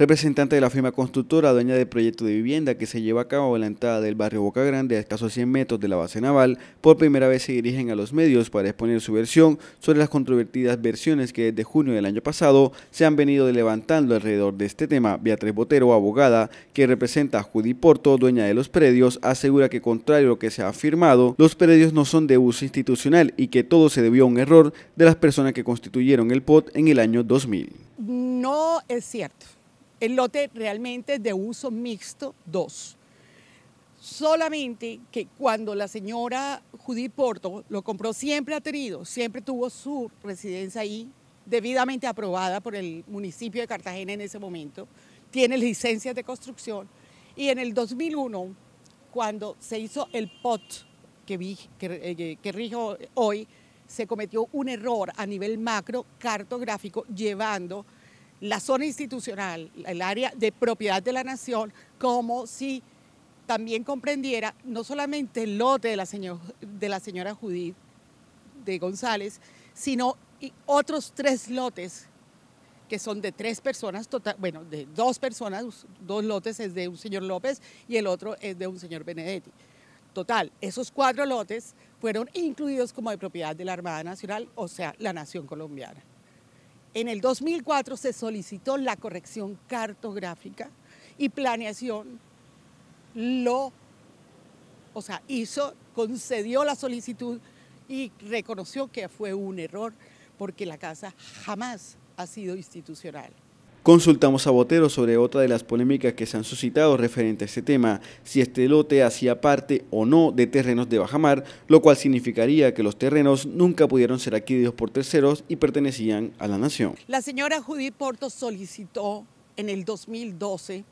representante de la firma constructora, dueña del proyecto de vivienda que se lleva a cabo en la entrada del barrio Boca Grande, a escasos 100 metros de la base naval, por primera vez se dirigen a los medios para exponer su versión sobre las controvertidas versiones que desde junio del año pasado se han venido levantando alrededor de este tema. Beatriz Botero, abogada que representa a Judy Porto, dueña de los predios, asegura que contrario a lo que se ha afirmado, los predios no son de uso institucional y que todo se debió a un error de las personas que constituyeron el POT en el año 2000. No es cierto. El lote realmente es de uso mixto 2. Solamente que cuando la señora Judith Porto lo compró, siempre ha tenido, siempre tuvo su residencia ahí, debidamente aprobada por el municipio de Cartagena en ese momento, tiene licencias de construcción. Y en el 2001, cuando se hizo el POT que, vi, eh, hoy, se cometió un error a nivel macro cartográfico llevando la zona institucional, el área de propiedad de la nación, como si también comprendiera no solamente el lote de la, de la señora Judith de González, sino otros tres lotes que son de tres personas, total, bueno, de dos personas, dos lotes es de un señor López y el otro es de un señor Benedetti. Total, esos cuatro lotes fueron incluidos como de propiedad de la Armada Nacional, o sea, la Nación Colombiana. En el 2004 se solicitó la corrección cartográfica y planeación lo, o sea, hizo, concedió la solicitud y reconoció que fue un error porque la casa jamás ha sido institucional. Consultamos a Botero sobre otra de las polémicas que se han suscitado referente a este tema, si este lote hacía parte o no de terrenos de Bajamar, lo cual significaría que los terrenos nunca pudieron ser adquiridos por terceros y pertenecían a la nación. La señora Judith Porto solicitó en el 2012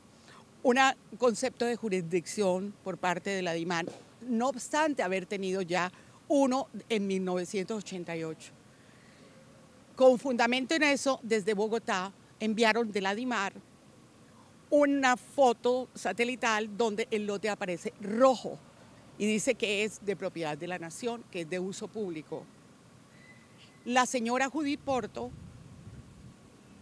un concepto de jurisdicción por parte de la DIMAN, no obstante haber tenido ya uno en 1988. Con fundamento en eso, desde Bogotá enviaron de la DIMAR una foto satelital donde el lote aparece rojo y dice que es de propiedad de la nación, que es de uso público. La señora Judy Porto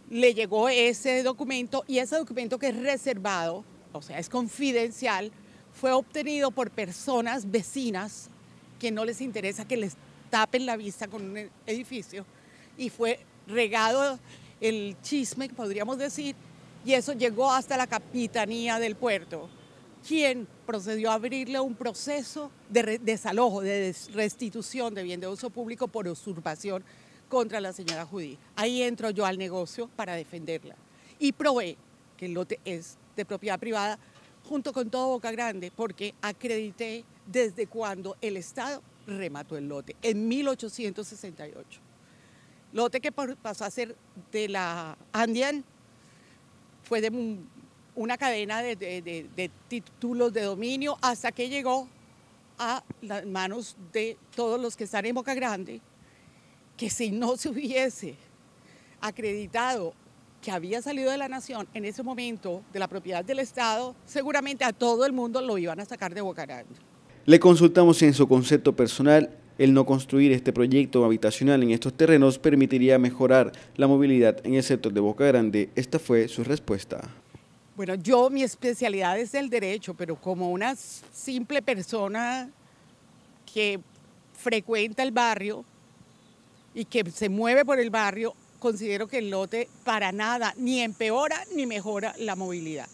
le llegó ese documento y ese documento que es reservado, o sea, es confidencial, fue obtenido por personas vecinas que no les interesa que les tapen la vista con un edificio y fue regado el chisme, podríamos decir, y eso llegó hasta la capitanía del puerto, quien procedió a abrirle un proceso de desalojo, de restitución de bien de uso público por usurpación contra la señora Judí. Ahí entro yo al negocio para defenderla y probé que el lote es de propiedad privada junto con todo Boca Grande porque acredité desde cuando el Estado remató el lote en 1868 lote que pasó a ser de la Andean fue de una cadena de, de, títulos de dominio hasta que llegó a las manos de todos los que están en Boca Grande, que si no se hubiese acreditado que había salido de la nación en ese momento de la propiedad del Estado, seguramente a todo el mundo lo iban a sacar de Boca Grande. Le consultamos en su concepto personal el no construir este proyecto habitacional en estos terrenos permitiría mejorar la movilidad en el sector de Boca Grande. Esta fue su respuesta. Bueno, yo mi especialidad es el derecho, pero como una simple persona que frecuenta el barrio y que se mueve por el barrio, considero que el lote para nada ni empeora ni mejora la movilidad.